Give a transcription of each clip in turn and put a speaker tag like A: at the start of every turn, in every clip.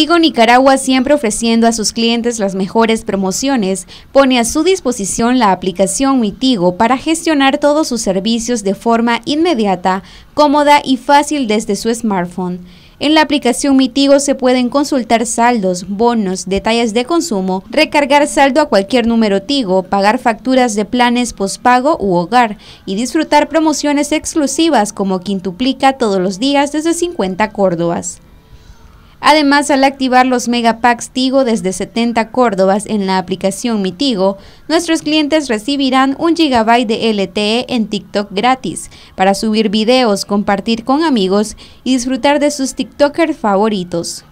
A: Tigo Nicaragua, siempre ofreciendo a sus clientes las mejores promociones, pone a su disposición la aplicación Mitigo para gestionar todos sus servicios de forma inmediata, cómoda y fácil desde su smartphone. En la aplicación Mitigo se pueden consultar saldos, bonos, detalles de consumo, recargar saldo a cualquier número Tigo, pagar facturas de planes pospago u hogar y disfrutar promociones exclusivas como Quintuplica todos los días desde 50 Córdobas. Además, al activar los megapacks Tigo desde 70 Córdobas en la aplicación Mitigo, nuestros clientes recibirán un gigabyte de LTE en TikTok gratis para subir videos, compartir con amigos y disfrutar de sus TikTokers favoritos.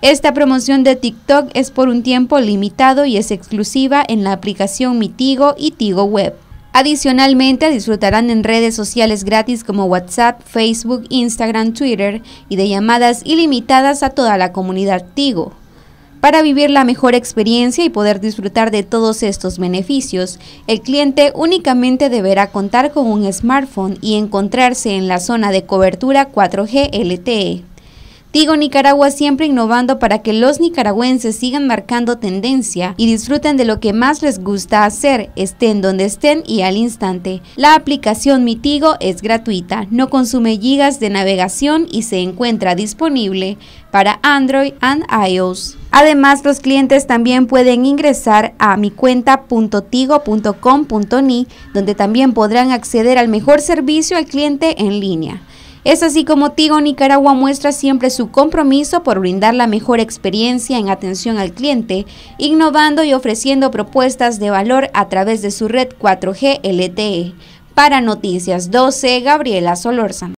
A: Esta promoción de TikTok es por un tiempo limitado y es exclusiva en la aplicación Mitigo y Tigo Web. Adicionalmente, disfrutarán en redes sociales gratis como WhatsApp, Facebook, Instagram, Twitter y de llamadas ilimitadas a toda la comunidad Tigo. Para vivir la mejor experiencia y poder disfrutar de todos estos beneficios, el cliente únicamente deberá contar con un smartphone y encontrarse en la zona de cobertura 4G LTE. Tigo Nicaragua siempre innovando para que los nicaragüenses sigan marcando tendencia y disfruten de lo que más les gusta hacer, estén donde estén y al instante. La aplicación Mi Tigo es gratuita, no consume gigas de navegación y se encuentra disponible para Android and iOS. Además, los clientes también pueden ingresar a mi cuenta.tigo.com.ni, donde también podrán acceder al mejor servicio al cliente en línea. Es así como Tigo Nicaragua muestra siempre su compromiso por brindar la mejor experiencia en atención al cliente, innovando y ofreciendo propuestas de valor a través de su red 4G LTE. Para Noticias 12, Gabriela Solórzano.